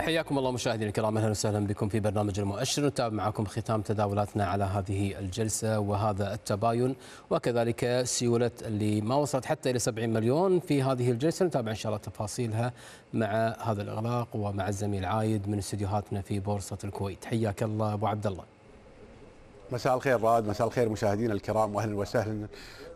حياكم الله مشاهدينا الكرام اهلا وسهلا بكم في برنامج المؤشر نتابع معكم ختام تداولاتنا على هذه الجلسه وهذا التباين وكذلك سيوله اللي ما وصلت حتى الى 70 مليون في هذه الجلسه نتابع ان شاء الله تفاصيلها مع هذا الاغلاق ومع الزميل عايد من استديوهاتنا في بورصه الكويت حياك الله ابو عبد الله مساء الخير رائد مساء الخير مشاهدينا الكرام واهلا وسهلا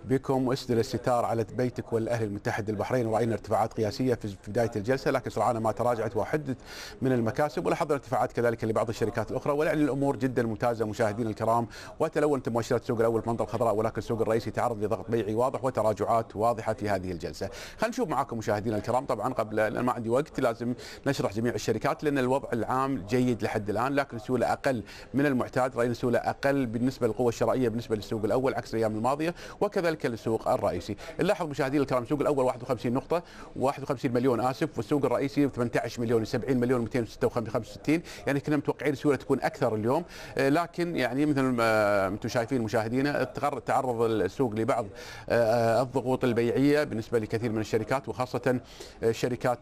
بكم اسدل الستار على بيتك والاهلي المتحد البحرين راينا ارتفاعات قياسيه في بدايه الجلسه لكن سرعان ما تراجعت وحدت من المكاسب ولاحظنا ارتفاعات كذلك لبعض الشركات الاخرى ولعل الامور جدا ممتازه مشاهدينا الكرام وتلونت مؤشرات السوق الاول في المنطقه الخضراء ولكن السوق الرئيسي تعرض لضغط بيعي واضح وتراجعات واضحه في هذه الجلسه خلينا نشوف معاكم مشاهدينا الكرام طبعا قبل لان ما عندي وقت لازم نشرح جميع الشركات لان الوضع العام جيد لحد الان لكن سيوله اقل من المعتاد راينا سيوله اقل بالنسبه للقوه الشرائيه بالنسبه للسوق الاول عكس الايام الماضيه وكذلك للسوق الرئيسي نلاحظ مشاهدينا الكرام السوق الاول 51 نقطه 51 مليون اسف والسوق الرئيسي 18 مليون 70 مليون 265 يعني كنا متوقعين السيوله تكون اكثر اليوم آه، لكن يعني مثل ما انتم شايفين مشاهدينا تعرض السوق لبعض آه، الضغوط البيعيه بالنسبه لكثير من الشركات وخاصه آه، شركات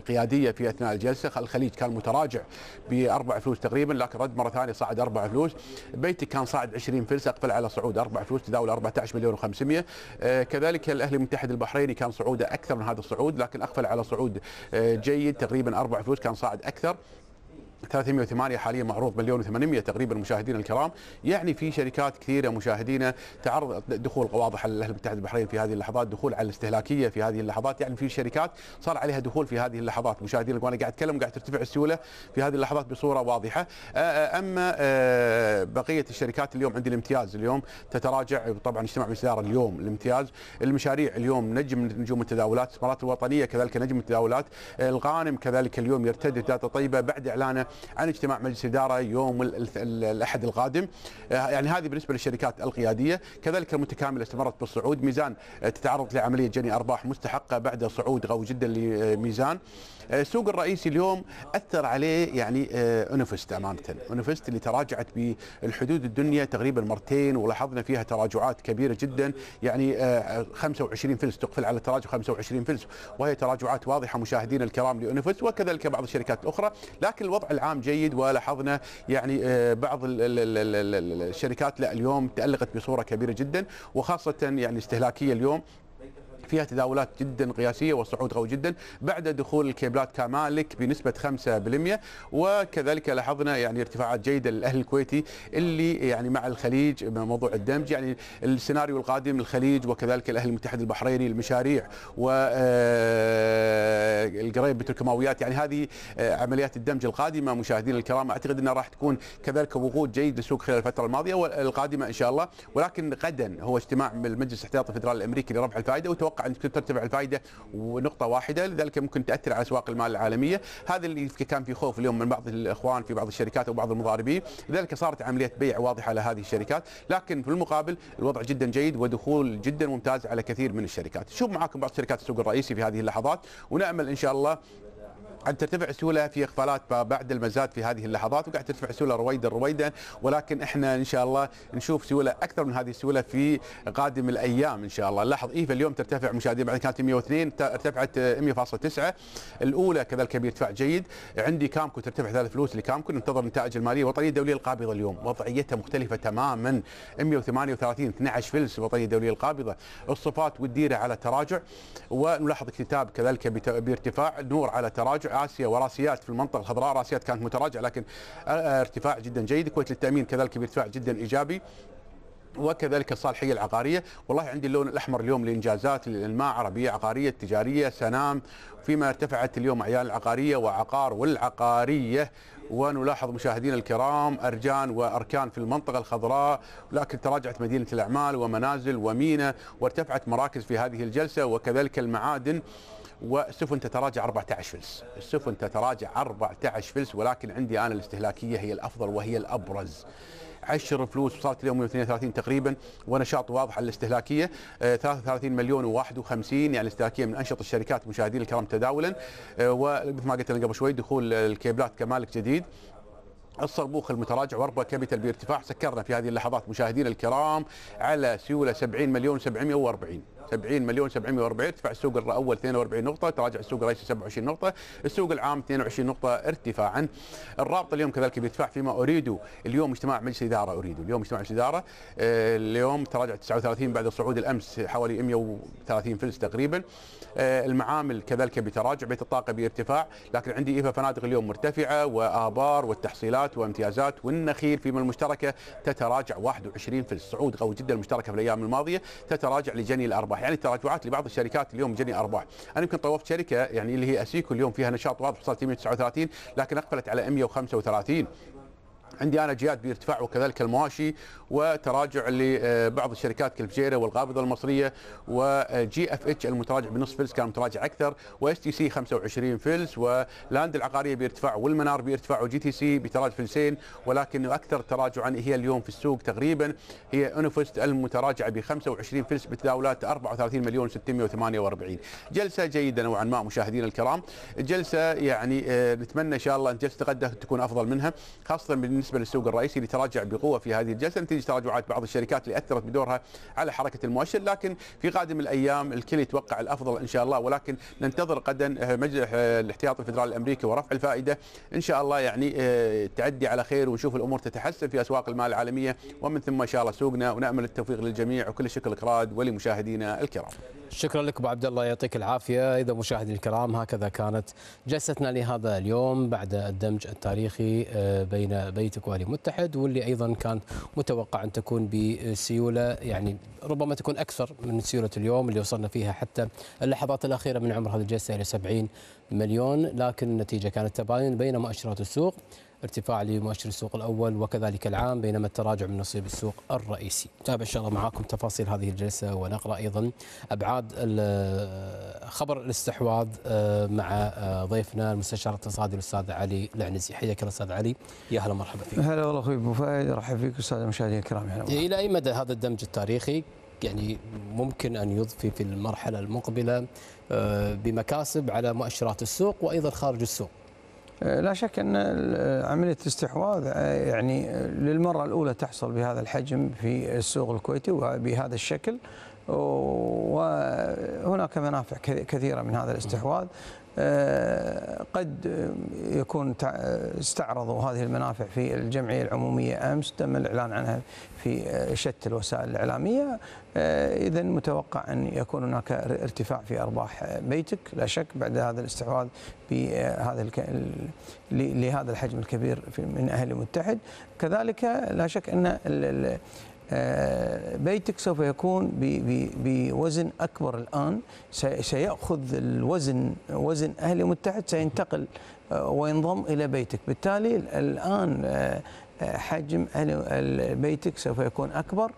القياديه في اثناء الجلسه الخليج كان متراجع باربع فلوس تقريبا لكن رد مره ثانيه صعد اربع فلوس بيتك كان صاعد 20 فلس اقبل على صعود اربع فلوس تداول 14 مليون و500 آه، كذلك الاهلي المتحد البحريني كان صعوده اكثر من هذا الصعود لكن اقفل على صعود آه، جيد تقريبا اربع فلوس كان صاعد اكثر 308 حاليا معروض مليون و800 تقريبا مشاهدينا الكرام يعني في شركات كثيره مشاهدينا تعرض دخول واضح الاهلي المتحد البحرين في هذه اللحظات دخول على الاستهلاكيه في هذه اللحظات يعني في شركات صار عليها دخول في هذه اللحظات مشاهدينا وانا قاعد اتكلم قاعد ترتفع السيوله في هذه اللحظات بصوره واضحه اما بقيه الشركات اليوم عندي الامتياز اليوم تتراجع طبعا اجتماع مسار اليوم الامتياز المشاريع اليوم نجم نجوم التداولات الاستثمارات الوطنيه كذلك نجم التداولات الغانم كذلك اليوم يرتدي ذات طيبه بعد اعلانه عن اجتماع مجلس الاداره يوم الاحد القادم آه، يعني هذه بالنسبه للشركات القياديه كذلك المتكامله استمرت بالصعود ميزان آه، تتعرض لعمليه جني ارباح مستحقه بعد صعود قوي جدا لميزان آه، السوق الرئيسي اليوم اثر عليه يعني انفست امانه انفست اللي تراجعت بالحدود الدنيا تقريبا مرتين ولاحظنا فيها تراجعات كبيره جدا يعني 25 فلس تقفل على تراجع 25 فلس وهي تراجعات واضحه مشاهدينا الكرام لانفست وكذلك بعض الشركات الاخرى لكن الوضع العام جيد ولاحظنا يعني آه، بعض الشركات لا اليوم تألقت بصورة كبيرة جدا وخاصة يعني الاستهلاكية اليوم فيها تداولات جدا قياسيه والصعود قوي جدا بعد دخول الكيبلات كمالك بنسبه 5% وكذلك لاحظنا يعني ارتفاعات جيده للاهل الكويتي اللي يعني مع الخليج موضوع الدمج يعني السيناريو القادم الخليج وكذلك الاهل المتحد البحريني المشاريع و آه، القريب بتركماويات يعني هذه آه، عمليات الدمج القادمه مشاهدينا الكرام اعتقد انها راح تكون كذلك وقود جيد للسوق خلال الفتره الماضيه والقادمه ان شاء الله ولكن غدا هو اجتماع المجلس الاحتياطي الفدرالي الامريكي لرفع الفائده وتوقع اتوقع انك ترتفع الفائده ونقطه واحده لذلك ممكن تاثر على اسواق المال العالميه هذا اللي كان في خوف اليوم من بعض الاخوان في بعض الشركات او بعض المضاربين لذلك صارت عمليه بيع واضحه لهذه الشركات لكن في المقابل الوضع جدا جيد ودخول جدا ممتاز على كثير من الشركات شوف معاكم بعض شركات السوق الرئيسي في هذه اللحظات ونامل ان شاء الله أن ترتفع السيولة في اقفالات بعد المزاد في هذه اللحظات وقاعد ترتفع السيولة رويدا رويدا ولكن احنا إن شاء الله نشوف سيولة أكثر من هذه السيولة في قادم الأيام إن شاء الله لاحظ إيفا اليوم ترتفع مشاهدين بعد كانت 102 ارتفعت 100.9 الأولى كذلك بارتفاع جيد عندي كامكو ترتفع ثلاث فلوس لكامكو ننتظر نتائج المالية الوطنية الدولية القابضة اليوم وضعيتها مختلفة تماما 138 12 فلس الوطنية الدولية القابضة الصفات والديرة على تراجع ونلاحظ اكتتاب كذلك بارتفاع نور على تراجع اسيا وراسيات في المنطقه الخضراء راسيات كانت متراجعه لكن آه، آه، ارتفاع جدا جيد الكويت للتامين كذلك بارتفاع جدا ايجابي وكذلك الصالحيه العقاريه، والله عندي اللون الاحمر اليوم لانجازات الماء عربيه عقاريه تجاريه سنام فيما ارتفعت اليوم اعيان العقاريه وعقار والعقاريه ونلاحظ مشاهدينا الكرام ارجان واركان في المنطقه الخضراء لكن تراجعت مدينه الاعمال ومنازل ومينا وارتفعت مراكز في هذه الجلسه وكذلك المعادن والسفن تتراجع 14 فلس السفن تتراجع 14 فلس ولكن عندي أنا الاستهلاكية هي الأفضل وهي الأبرز 10 فلوس وصلت اليوم 132 تقريبا ونشاط واضح على الاستهلاكيه 33 آه، مليون و51 يعني الاستهلاكيه من انشط الشركات مشاهدينا الكرام تداولا آه، ومثل ما قلت لك قبل شوي دخول الكيبلات كمالك جديد الصربوخ المتراجع واربا كابيتال بارتفاع سكرنا في هذه اللحظات مشاهدينا الكرام على سيوله 70 مليون و740 70 مليون 740 ارتفع السوق الاول 42 نقطه تراجع السوق الرئيسي 27 نقطه السوق العام 22 نقطه ارتفاعا الرابطه اليوم كذلك بيدفع فيما اريد اليوم اجتماع مجلس اداره اريد اليوم اجتماع مجلس اداره آه، اليوم تراجع 39 بعد صعود الامس حوالي 130 فلس تقريبا آه، المعامل كذلك بتراجع بيت الطاقه بارتفاع لكن عندي ايفا فنادق اليوم مرتفعه وابار والتحصيلات وامتيازات والنخيل فيما المشتركه تتراجع 21 فلس صعود قوي جدا المشتركه في الايام الماضيه تتراجع لجني الارباح يعني تراجعات لبعض الشركات اليوم جني ارباح انا يمكن طوفت شركه يعني اللي هي اسيكو اليوم فيها نشاط واضح وصلت 139 لكن اقفلت على 135 عندي انا جياد بيرتفع وكذلك المواشي وتراجع لبعض الشركات كالفجيره والغابضه المصريه وجي اف اتش المتراجع بنص فلس كان متراجع اكثر واس تي سي 25 فلس ولاند العقاريه بيرتفع والمنار بيرتفع وجي تي سي بتراجع فلسين ولكن اكثر تراجعا هي اليوم في السوق تقريبا هي انوفست المتراجعه ب 25 فلس بتداولات 34 مليون 648 جلسه جيده نوعا ما مشاهدينا الكرام جلسه يعني آه، نتمنى ان شاء الله ان جلسه غدا تكون افضل منها خاصه من بالنسبه للسوق الرئيسي اللي تراجع بقوه في هذه الجلسه نتيجه تراجعات بعض الشركات اللي اثرت بدورها على حركه المؤشر لكن في قادم الايام الكل يتوقع الافضل ان شاء الله ولكن ننتظر غدا آه، مجلس آه، الاحتياط الفدرالي الامريكي ورفع الفائده ان شاء الله يعني آه، تعدي على خير ونشوف الامور تتحسن في اسواق المال العالميه ومن ثم ان شاء الله سوقنا ونامل التوفيق للجميع وكل شكر الكراد ولمشاهدينا الكرام شكرا لك ابو عبد الله يعطيك العافيه اذا مشاهدينا الكرام هكذا كانت جلستنا لهذا اليوم بعد الدمج التاريخي آه، بين بيتك والي متحد واللي ايضا كان متوقع ان تكون بسيوله يعني ربما تكون اكثر من سيوله اليوم اللي وصلنا فيها حتى اللحظات الاخيره من عمر هذه الجلسه الى 70 مليون لكن النتيجه كانت تباين بين مؤشرات السوق ارتفاع لمؤشر السوق الأول وكذلك العام بينما التراجع من نصيب السوق الرئيسي نتابع إن شاء الله معاكم تفاصيل هذه الجلسة ونقرأ أيضا أبعاد خبر الاستحواذ آه، مع آه، ضيفنا المستشار الاقتصادي الأستاذ علي العنزي حياك الله أستاذ علي يا هلا ومرحبا فيك هلا والله أخوي أبو فهد رحب فيك أستاذ المشاهدين الكرام هلا إلى أي مدى هذا الدمج التاريخي يعني ممكن أن يضفي في المرحلة المقبلة آه، بمكاسب على مؤشرات السوق وأيضا خارج السوق آه، لا شك ان آه، عمليه الاستحواذ آه، يعني للمره الاولى تحصل بهذا الحجم في السوق الكويتي وبهذا الشكل وهناك منافع كثيره من هذا الاستحواذ آه، قد يكون استعرضوا هذه المنافع في الجمعية العمومية أمس تم الإعلان عنها في آه، شتى الوسائل الإعلامية آه، إذا متوقع أن يكون هناك ارتفاع في أرباح بيتك لا شك بعد هذا الاستحواذ بهذا لهذا الحجم الكبير من أهل المتحد كذلك لا شك أن آه، بيتك سوف يكون بوزن أكبر الآن سيأخذ الوزن وزن اهلي المتحد سينتقل آه، وينضم إلى بيتك بالتالي الآن آه، حجم بيتك سوف يكون أكبر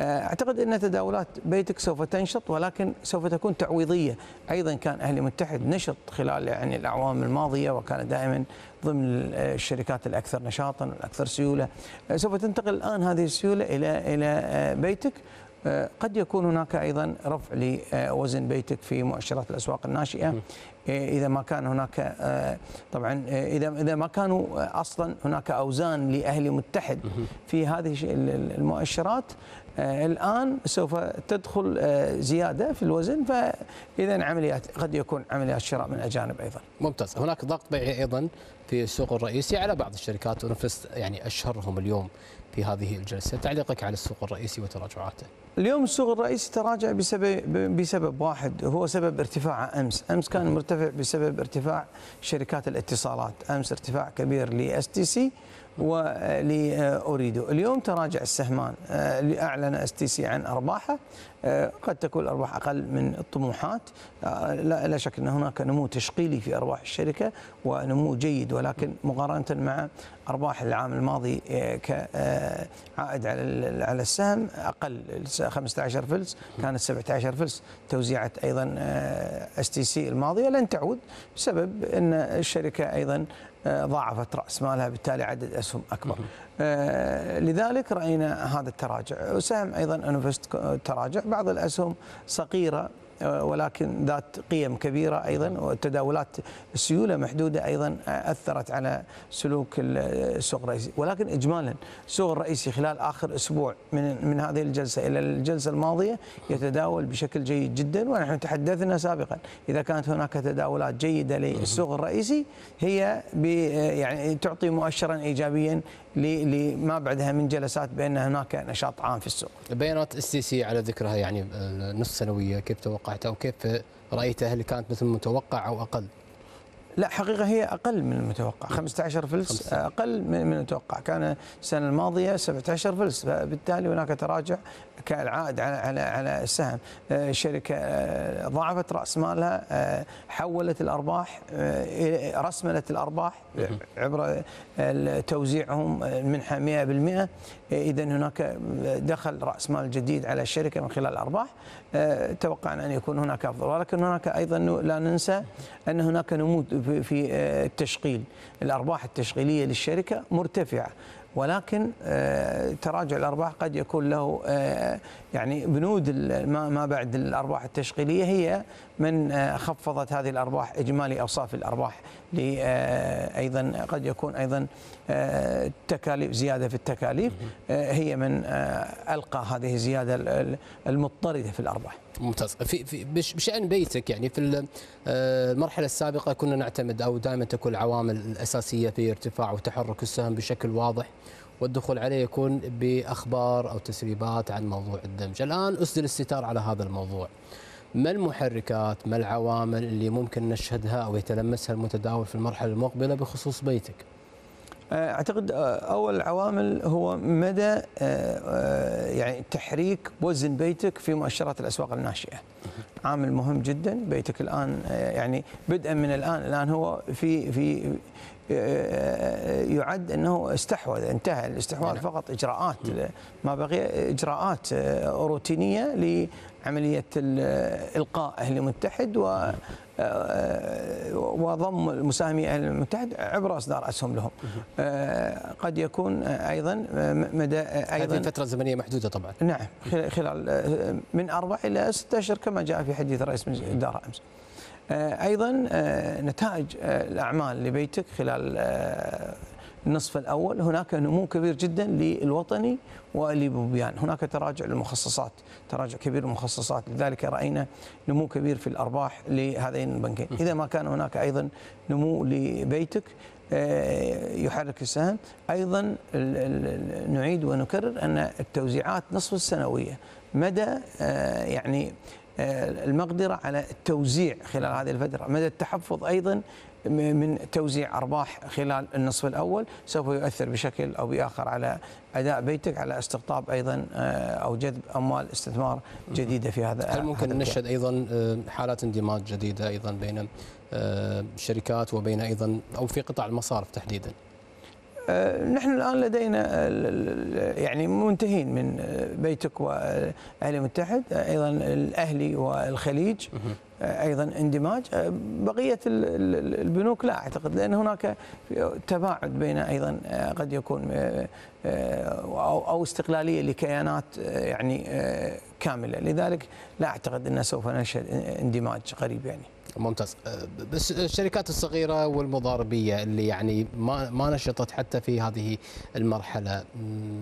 اعتقد ان تداولات بيتك سوف تنشط ولكن سوف تكون تعويضيه ايضا كان اهلي متحد نشط خلال يعني الاعوام الماضيه وكان دائما ضمن الشركات الاكثر نشاطا والاكثر سيوله سوف تنتقل الان هذه السيوله الى الى بيتك آه، قد يكون هناك ايضا رفع لوزن بيتك في مؤشرات الاسواق الناشئه آه، اذا ما كان هناك آه، طبعا اذا اذا ما كانوا اصلا هناك اوزان لاهلي متحد في هذه المؤشرات الان سوف تدخل زياده في الوزن فاذا عمليات قد يكون عمليات شراء من اجانب ايضا. ممتاز، هناك ضغط بيعي ايضا في السوق الرئيسي على بعض الشركات ونفس يعني اشهرهم اليوم في هذه الجلسه، تعليقك على السوق الرئيسي وتراجعاته. اليوم السوق الرئيسي تراجع بسبب بسبب واحد هو سبب ارتفاعه امس، امس كان مرتفع بسبب ارتفاع شركات الاتصالات، امس ارتفاع كبير لاس تي سي ولأوريدو آه، آه، اليوم تراجع السهمان اللي آه، أعلن أس تي سي عن أرباحه آه، قد تكون الارباح اقل من الطموحات آه، لا, لا شك ان هناك نمو تشغيلي في ارباح الشركه ونمو جيد ولكن مقارنه مع ارباح العام الماضي آه، كعائد على على السهم اقل 15 فلس كانت 17 فلس توزيعه ايضا اس تي سي الماضيه لن تعود بسبب ان الشركه ايضا ضاعفت راس مالها بالتالي عدد اسهم اكبر آه، لذلك راينا هذا التراجع وسهم ايضا انفست تراجع بعض الاسهم صغيره آه، ولكن ذات قيم كبيرة أيضا نعم. وتداولات سيولة محدودة أيضا آه، أثرت على سلوك السوق الرئيسي ولكن إجمالا السوق الرئيسي خلال آخر أسبوع من, من هذه الجلسة إلى الجلسة الماضية يتداول بشكل جيد جدا ونحن تحدثنا سابقا إذا كانت هناك تداولات جيدة للسوق الرئيسي هي يعني تعطي مؤشرا إيجابيا لما بعدها من جلسات بان هناك نشاط عام في السوق. بيانات اس سي على ذكرها يعني النص آه، سنويه كيف توقعتها او كيف رايتها هل كانت مثل المتوقع او اقل؟ لا حقيقة هي أقل من المتوقع 15 نعم. فلس أقل من المتوقع كان السنة الماضية 17 فلس فبالتالي هناك تراجع كالعائد على على على السهم الشركة آه، آه، ضاعفت رأس مالها آه، حولت الأرباح رسملت الأرباح عبر توزيعهم منحة 100% اذا هناك دخل راس مال جديد على الشركه من خلال الارباح آه، توقعنا ان يكون هناك افضل ولكن هناك ايضا لا ننسى ان هناك نمو في آه، التشغيل الارباح التشغيليه للشركه مرتفعه ولكن آه، تراجع الارباح قد يكون له آه، يعني بنود ما بعد الارباح التشغيليه هي من آه، خفضت هذه الارباح اجمالي اوصاف الارباح ايضا قد يكون ايضا تكاليف زياده في التكاليف هي من القى هذه الزياده المضطرده في الارباح ممتاز في في بشان بيتك يعني في آه، المرحله السابقه كنا نعتمد او دائما تكون العوامل الاساسيه في ارتفاع وتحرك السهم بشكل واضح والدخول عليه يكون باخبار او تسريبات عن موضوع الدمج، الان اسدل الستار على هذا الموضوع. ما المحركات، ما العوامل اللي ممكن نشهدها او يتلمسها المتداول في المرحله المقبله بخصوص بيتك؟ آه، اعتقد آه، اول العوامل هو مدى آه، يعني تحريك وزن بيتك في مؤشرات الاسواق الناشئه عامل مهم جدا بيتك الان يعني بدءا من الان الان هو في في يعد انه استحوذ انتهى الاستحواذ نعم. فقط اجراءات ما بقي اجراءات روتينيه عمليه القاء اهل المتحد و آه، وضم المساهمين اهل المتحد عبر اصدار اسهم لهم. آه، قد يكون ايضا مدى ايضا هذه فتره زمنيه محدوده طبعا. نعم خلال آه، من اربع الى ستة اشهر كما جاء في حديث رئيس من امس. ايضا نتائج الاعمال لبيتك خلال النصف الأول هناك نمو كبير جدا للوطني ولبوبيان هناك تراجع للمخصصات تراجع كبير للمخصصات لذلك رأينا نمو كبير في الأرباح لهذين البنكين إذا ما كان هناك أيضا نمو لبيتك آه، يحرك السهم أيضا نعيد ونكرر أن التوزيعات نصف السنوية مدى آه، يعني آه، المقدرة على التوزيع خلال هذه الفترة مدى التحفظ أيضا من توزيع أرباح خلال النصف الأول سوف يؤثر بشكل أو بآخر على أداء بيتك على استقطاب أيضا آه، أو جذب أموال استثمار جديدة في هذا هل ممكن نشهد أيضا آه، حالات اندماج جديدة أيضا بين الشركات وبين أيضا أو في قطاع المصارف تحديدا آه، نحن الان لدينا يعني منتهين من آه، بيتك والاهلي المتحد آه، ايضا الاهلي والخليج ايضا اندماج بقيه البنوك لا اعتقد لان هناك تباعد بين ايضا قد يكون او استقلاليه لكيانات يعني كامله لذلك لا اعتقد ان سوف نشهد اندماج قريب يعني ممتاز أه، بس الشركات الصغيره والمضاربيه اللي يعني ما ما نشطت حتى في هذه المرحله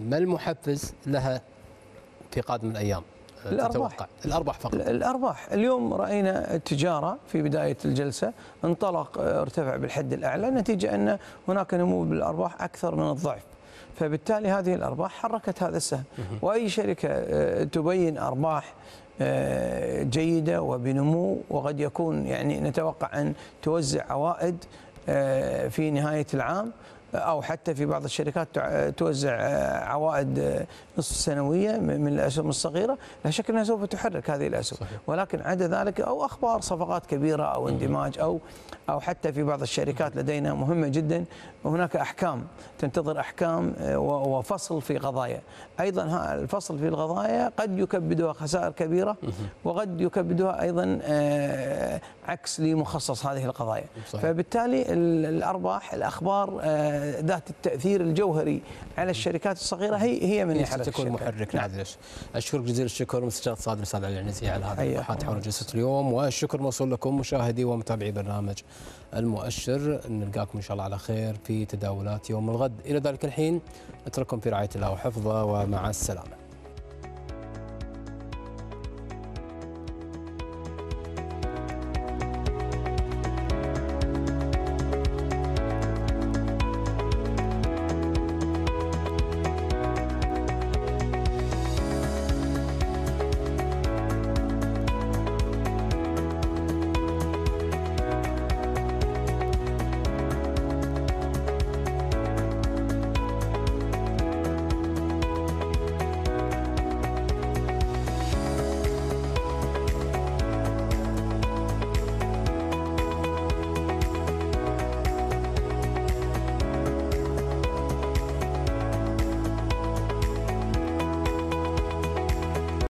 ما المحفز لها في قادم الايام؟ أه، الارباح تتوقع. الارباح فقط الارباح اليوم راينا التجاره في بدايه الجلسه انطلق ارتفع بالحد الاعلى نتيجه ان هناك نمو بالارباح اكثر من الضعف فبالتالي هذه الارباح حركت هذا السهم واي شركه آه، تبين ارباح آه، جيده وبنمو وقد يكون يعني نتوقع ان توزع عوائد آه، في نهايه العام او حتى في بعض الشركات توزع آه، عوائد آه، نصف سنويه من الاسهم الصغيره لا شك انها سوف تحرك هذه الاسهم صحيح. ولكن عدا ذلك او اخبار صفقات كبيره او اندماج او او حتى في بعض الشركات لدينا مهمه جدا هناك احكام تنتظر احكام آه، وفصل في قضايا ايضا الفصل في القضايا قد يكبدها خسائر كبيره وقد يكبدها ايضا عكس لمخصص هذه القضايا صحيح. فبالتالي الارباح الاخبار ذات التاثير الجوهري على الشركات الصغيره هي هي من يحرك تكون محرك نعم ليش نعم. اشكرك جزيل الشكر مستشار الاقتصاد الاستاذ علي العنزي على هذه اللقاءات حول جلسه اليوم والشكر موصول لكم مشاهدي ومتابعي برنامج المؤشر نلقاكم ان شاء الله على خير في تداولات يوم الغد الى ذلك الحين اترككم في رعايه الله وحفظه ومع السلامه